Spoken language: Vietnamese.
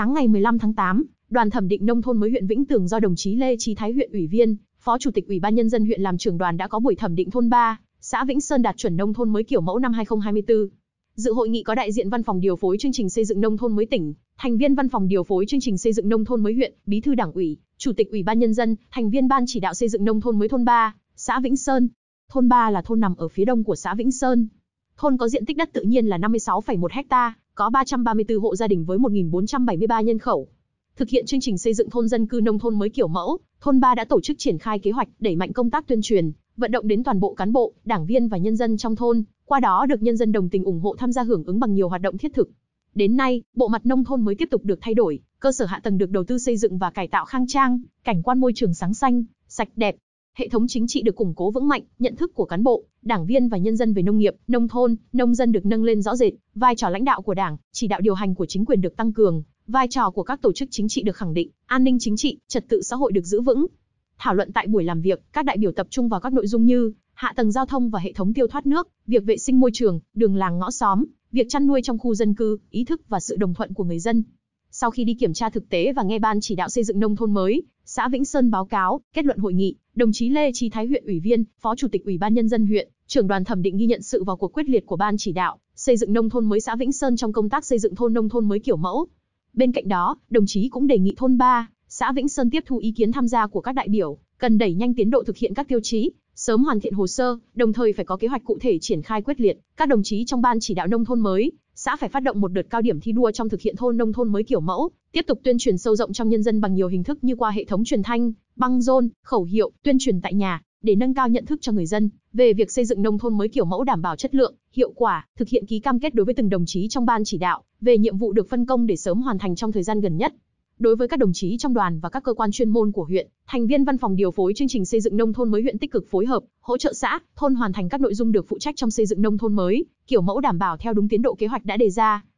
Sáng ngày 15 tháng 8, đoàn thẩm định nông thôn mới huyện Vĩnh Tường do đồng chí Lê Trí Thái huyện ủy viên, Phó Chủ tịch Ủy ban nhân dân huyện làm trưởng đoàn đã có buổi thẩm định thôn 3, xã Vĩnh Sơn đạt chuẩn nông thôn mới kiểu mẫu năm 2024. Dự hội nghị có đại diện Văn phòng điều phối chương trình xây dựng nông thôn mới tỉnh, thành viên Văn phòng điều phối chương trình xây dựng nông thôn mới huyện, Bí thư Đảng ủy, Chủ tịch Ủy ban nhân dân, thành viên Ban chỉ đạo xây dựng nông thôn mới thôn 3, xã Vĩnh Sơn. Thôn 3 là thôn nằm ở phía đông của xã Vĩnh Sơn. Thôn có diện tích đất tự nhiên là 56,1 ha, có 334 hộ gia đình với 1.473 nhân khẩu. Thực hiện chương trình xây dựng thôn dân cư nông thôn mới kiểu mẫu, thôn 3 đã tổ chức triển khai kế hoạch đẩy mạnh công tác tuyên truyền, vận động đến toàn bộ cán bộ, đảng viên và nhân dân trong thôn, qua đó được nhân dân đồng tình ủng hộ tham gia hưởng ứng bằng nhiều hoạt động thiết thực. Đến nay, bộ mặt nông thôn mới tiếp tục được thay đổi, cơ sở hạ tầng được đầu tư xây dựng và cải tạo khang trang, cảnh quan môi trường sáng xanh, sạch đẹp, hệ thống chính trị được củng cố vững mạnh, nhận thức của cán bộ, đảng viên và nhân dân về nông nghiệp, nông thôn, nông dân được nâng lên rõ rệt, vai trò lãnh đạo của đảng, chỉ đạo điều hành của chính quyền được tăng cường, vai trò của các tổ chức chính trị được khẳng định, an ninh chính trị, trật tự xã hội được giữ vững. Thảo luận tại buổi làm việc, các đại biểu tập trung vào các nội dung như hạ tầng giao thông và hệ thống tiêu thoát nước, việc vệ sinh môi trường, đường làng ngõ xóm, việc chăn nuôi trong khu dân cư, ý thức và sự đồng thuận của người dân. Sau khi đi kiểm tra thực tế và nghe ban chỉ đạo xây dựng nông thôn mới, xã Vĩnh Sơn báo cáo kết luận hội nghị, Đồng chí Lê Trí Thái huyện ủy viên, Phó Chủ tịch Ủy ban nhân dân huyện, trưởng đoàn thẩm định ghi nhận sự vào cuộc quyết liệt của ban chỉ đạo xây dựng nông thôn mới xã Vĩnh Sơn trong công tác xây dựng thôn nông thôn mới kiểu mẫu. Bên cạnh đó, đồng chí cũng đề nghị thôn 3, xã Vĩnh Sơn tiếp thu ý kiến tham gia của các đại biểu, cần đẩy nhanh tiến độ thực hiện các tiêu chí, sớm hoàn thiện hồ sơ, đồng thời phải có kế hoạch cụ thể triển khai quyết liệt. Các đồng chí trong ban chỉ đạo nông thôn mới, xã phải phát động một đợt cao điểm thi đua trong thực hiện thôn nông thôn mới kiểu mẫu, tiếp tục tuyên truyền sâu rộng trong nhân dân bằng nhiều hình thức như qua hệ thống truyền thanh, băng rôn, khẩu hiệu, tuyên truyền tại nhà để nâng cao nhận thức cho người dân về việc xây dựng nông thôn mới kiểu mẫu đảm bảo chất lượng, hiệu quả, thực hiện ký cam kết đối với từng đồng chí trong ban chỉ đạo về nhiệm vụ được phân công để sớm hoàn thành trong thời gian gần nhất. Đối với các đồng chí trong đoàn và các cơ quan chuyên môn của huyện, thành viên văn phòng điều phối chương trình xây dựng nông thôn mới huyện tích cực phối hợp, hỗ trợ xã, thôn hoàn thành các nội dung được phụ trách trong xây dựng nông thôn mới, kiểu mẫu đảm bảo theo đúng tiến độ kế hoạch đã đề ra.